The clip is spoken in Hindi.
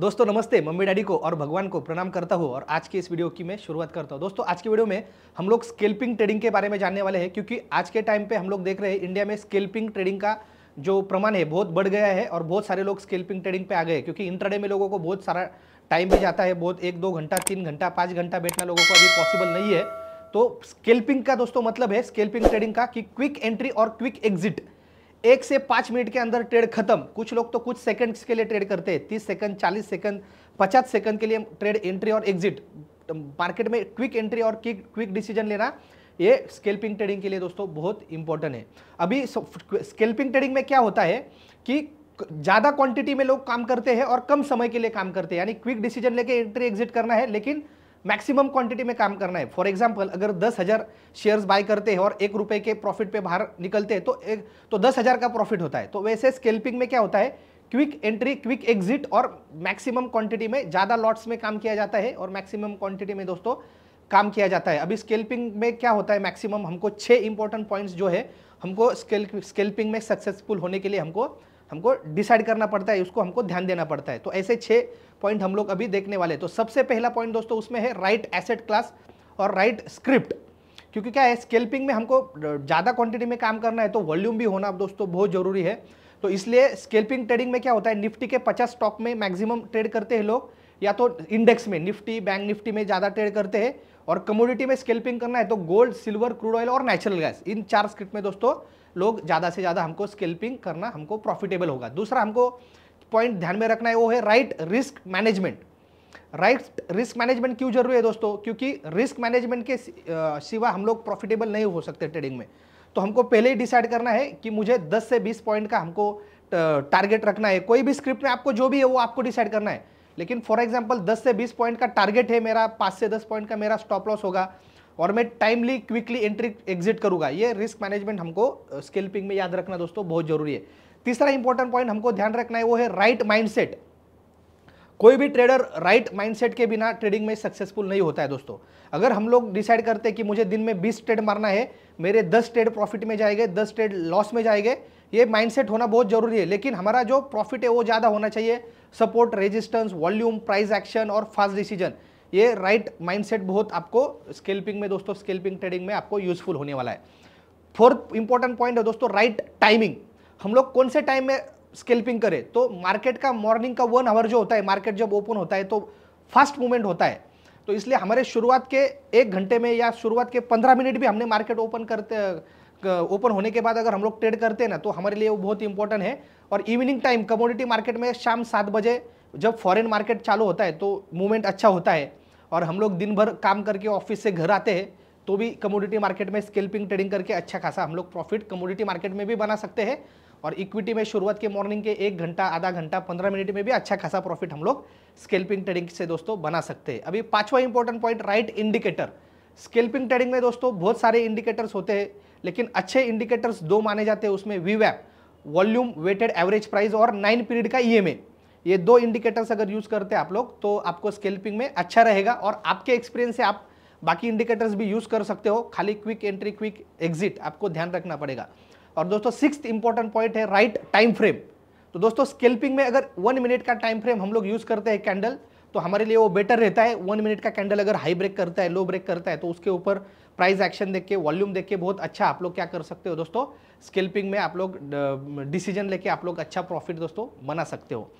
दोस्तों नमस्ते मम्मी डैडी को और भगवान को प्रणाम करता हूँ और आज की इस वीडियो की मैं शुरुआत करता हूँ दोस्तों आज की वीडियो में हम लोग स्केल्पिंग ट्रेडिंग के बारे में जानने वाले हैं क्योंकि आज के टाइम पे हम लोग देख रहे हैं इंडिया में स्केल्पिंग ट्रेडिंग का जो प्रमाण है बहुत बढ़ गया है और बहुत सारे लोग स्केल्पिंग ट्रेडिंग पर आ गए क्योंकि इंटरडे में लोगों को बहुत सारा टाइम भी जाता है बहुत एक दो घंटा तीन घंटा पाँच घंटा बैठना लोगों को अभी पॉसिबल नहीं है तो स्केल्पिंग का दोस्तों मतलब है स्केल्पिंग ट्रेडिंग का कि क्विक एंट्री और क्विक एग्जिट एक से पाँच मिनट के अंदर ट्रेड खत्म कुछ लोग तो कुछ सेकंड्स के लिए ट्रेड करते हैं तीस सेकंड चालीस सेकंड पचास सेकंड के लिए ट्रेड एंट्री और एग्जिट मार्केट तो में क्विक एंट्री और क्विक डिसीजन लेना ये स्केल्पिंग ट्रेडिंग के लिए दोस्तों बहुत इंपॉर्टेंट है अभी स्केल्पिंग ट्रेडिंग में क्या होता है कि ज़्यादा क्वांटिटी में लोग काम करते हैं और कम समय के लिए काम करते हैं यानी क्विक डिसीजन लेके एंट्री एग्जिट करना है लेकिन मैक्सिमम क्वांटिटी में काम करना है फॉर एग्जाम्पल अगर दस हज़ार शेयर्स बाय करते हैं और एक रुपए के प्रॉफिट पे बाहर निकलते हैं तो एक तो दस हज़ार का प्रॉफिट होता है तो वैसे स्केल्पिंग में क्या होता है क्विक एंट्री क्विक एग्जिट और मैक्सिमम क्वांटिटी में ज़्यादा लॉट्स में काम किया जाता है और मैक्सिमम क्वांटिटी में दोस्तों काम किया जाता है अभी स्केल्पिंग में क्या होता है मैक्सिमम हमको छः इंपॉर्टेंट पॉइंट्स जो है हमको स्केल स्केल्पिंग में सक्सेसफुल होने के लिए हमको हमको डिसाइड करना पड़ता है उसको हमको ध्यान देना पड़ता है तो ऐसे छः पॉइंट हम लोग अभी देखने वाले तो सबसे पहला पॉइंट दोस्तों उसमें है राइट एसेट क्लास और राइट स्क्रिप्ट क्योंकि क्या है स्केल्पिंग में हमको ज़्यादा क्वांटिटी में काम करना है तो वॉल्यूम भी होना दोस्तों बहुत ज़रूरी है तो इसलिए स्केल्पिंग ट्रेडिंग में क्या होता है निफ्टी के 50 स्टॉक में मैक्सिमम ट्रेड करते हैं लोग या तो इंडेक्स में निफ्टी बैंक निफ्टी में ज़्यादा ट्रेड करते हैं और कमोडिटी में स्केल्पिंग करना है तो गोल्ड सिल्वर क्रूड ऑयल और नेचुरल गैस इन चार स्क्रिप्ट में दोस्तों लोग ज़्यादा से ज़्यादा हमको स्केल्पिंग करना हमको प्रॉफिटेबल होगा दूसरा हमको पॉइंट ध्यान में रखना है वो है right risk management right risk management क्यों जरूरी है दोस्तों क्योंकि रिस्क मैनेजमेंट के सिवा हम लोग प्रॉफिटेबल नहीं हो सकते ट्रेडिंग में तो हमको पहले ही डिसाइड करना है कि मुझे 10 से 20 पॉइंट का हमको टारगेट रखना है कोई भी स्क्रिप्ट में आपको जो भी है वो आपको डिसाइड करना है लेकिन फॉर एग्जाम्पल दस से बीस पॉइंट का टारगेट है मेरा पाँच से दस पॉइंट का मेरा स्टॉप लॉस होगा और मैं टाइमली क्विकली एंट्री एग्जिट करूंगा ये रिस्क मैनेजमेंट हमको स्केल्पिंग में याद रखना दोस्तों बहुत जरूरी है तीसरा इंपॉर्टेंट पॉइंट हमको ध्यान रखना है वो है राइट माइंडसेट कोई भी ट्रेडर राइट माइंडसेट के बिना ट्रेडिंग में सक्सेसफुल नहीं होता है दोस्तों अगर हम लोग डिसाइड करते हैं कि मुझे दिन में 20 ट्रेड मारना है मेरे 10 ट्रेड प्रॉफिट में जाएंगे 10 ट्रेड लॉस में जाएंगे ये माइंडसेट होना बहुत ज़रूरी है लेकिन हमारा जो प्रॉफिट है वो ज़्यादा होना चाहिए support resistance volume price action और फास्ट डिसीजन ये राइट right माइंडसेट बहुत आपको स्केल्पिंग में दोस्तों स्केल्पिंग ट्रेडिंग में आपको यूजफुल होने वाला है फोर्थ इंपॉर्टेंट पॉइंट है दोस्तों राइट right टाइमिंग हम लोग कौन से टाइम में स्केल्पिंग करें तो मार्केट का मॉर्निंग का वन आवर जो होता है मार्केट जब ओपन होता है तो फास्ट मूवमेंट होता है तो इसलिए हमारे शुरुआत के एक घंटे में या शुरुआत के पंद्रह मिनट भी हमने मार्केट ओपन करते ओपन होने के बाद अगर हम लोग ट्रेड करते हैं ना तो हमारे लिए वो बहुत इंपॉर्टेंट है और इवनिंग टाइम कमोडिटी मार्केट में शाम सात बजे जब फॉरेन मार्केट चालू होता है तो मूवमेंट अच्छा होता है और हम लोग दिन भर काम करके ऑफिस से घर आते हैं तो भी कमोडिटी मार्केट में स्केल्पिंग ट्रेडिंग करके अच्छा खासा हम लोग प्रॉफिट कमोडिटी मार्केट में भी बना सकते हैं और इक्विटी में शुरुआत के मॉर्निंग के एक घंटा आधा घंटा पंद्रह मिनट में भी अच्छा खासा प्रॉफिट हम लोग स्केल्पिंग ट्रेडिंग से दोस्तों बना सकते हैं अभी पांचवा important point right indicator scalping trading में दोस्तों बहुत सारे इंडिकेटर्स होते हैं लेकिन अच्छे इंडिकेटर्स दो माने जाते हैं उसमें V volume weighted average price और नाइन पीरियड का ई e ये दो इंडिकेटर्स अगर यूज़ करते हैं आप लोग तो आपको स्केल्पिंग में अच्छा रहेगा और आपके एक्सपीरियंस से आप बाकी इंडिकेटर्स भी यूज़ कर सकते हो खाली क्विक एंट्री क्विक एग्जिट आपको ध्यान रखना पड़ेगा और दोस्तों सिक्स इंपॉर्टेंट पॉइंट है राइट टाइम फ्रेम तो दोस्तों स्केल्पिंग में अगर वन मिनट का टाइम फ्रेम हम लोग यूज़ करते हैं कैंडल तो हमारे लिए वो बेटर रहता है वन मिनट का कैंडल अगर हाई ब्रेक करता है लो ब्रेक करता है तो उसके ऊपर प्राइस एक्शन देख के वॉल्यूम देख के बहुत अच्छा आप लोग क्या कर सकते हो दोस्तों स्केल्पिंग में आप लोग डिसीजन लेके आप लोग अच्छा प्रॉफिट दोस्तों बना सकते हो